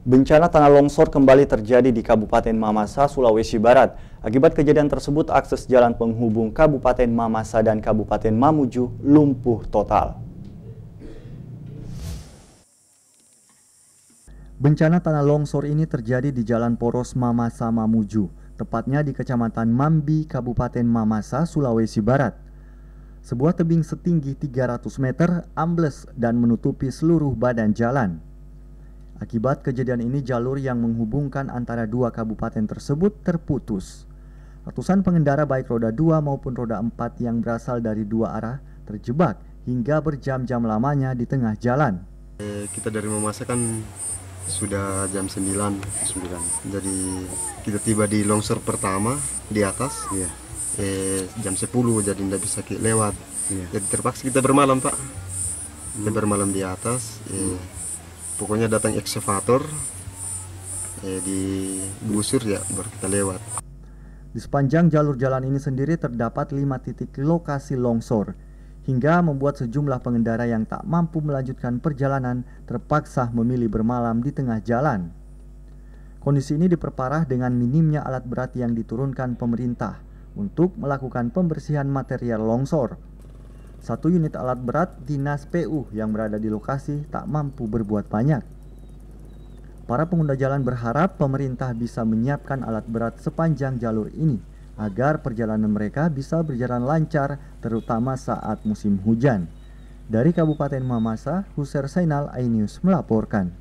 Bencana tanah longsor kembali terjadi di Kabupaten Mamasa, Sulawesi Barat. Akibat kejadian tersebut, akses jalan penghubung Kabupaten Mamasa dan Kabupaten Mamuju lumpuh total. Bencana tanah longsor ini terjadi di Jalan Poros Mamasa Mamuju, tepatnya di Kecamatan Mambi, Kabupaten Mamasa, Sulawesi Barat. Sebuah tebing setinggi 300 meter ambles dan menutupi seluruh badan jalan. Akibat kejadian ini jalur yang menghubungkan antara dua kabupaten tersebut terputus. Ratusan pengendara baik roda 2 maupun roda 4 yang berasal dari dua arah terjebak hingga berjam-jam lamanya di tengah jalan. Eh, kita dari memasak kan sudah jam 9, 9. Jadi kita tiba di longsor pertama di atas. ya Eh, jam 10 jadi tidak bisa lewat. Ya. Jadi terpaksa kita bermalam, Pak. Kita hmm. bermalam di atas. Eh, hmm pokoknya datang ekskavator eh, di busur ya baru kita lewat di sepanjang jalur jalan ini sendiri terdapat lima titik lokasi longsor hingga membuat sejumlah pengendara yang tak mampu melanjutkan perjalanan terpaksa memilih bermalam di tengah jalan. Kondisi ini diperparah dengan minimnya alat berat yang diturunkan pemerintah untuk melakukan pembersihan material longsor satu unit alat berat dinas PU yang berada di lokasi tak mampu berbuat banyak. Para pengguna jalan berharap pemerintah bisa menyiapkan alat berat sepanjang jalur ini agar perjalanan mereka bisa berjalan lancar terutama saat musim hujan. Dari Kabupaten Mamasa, Husser Sainal, iNews melaporkan.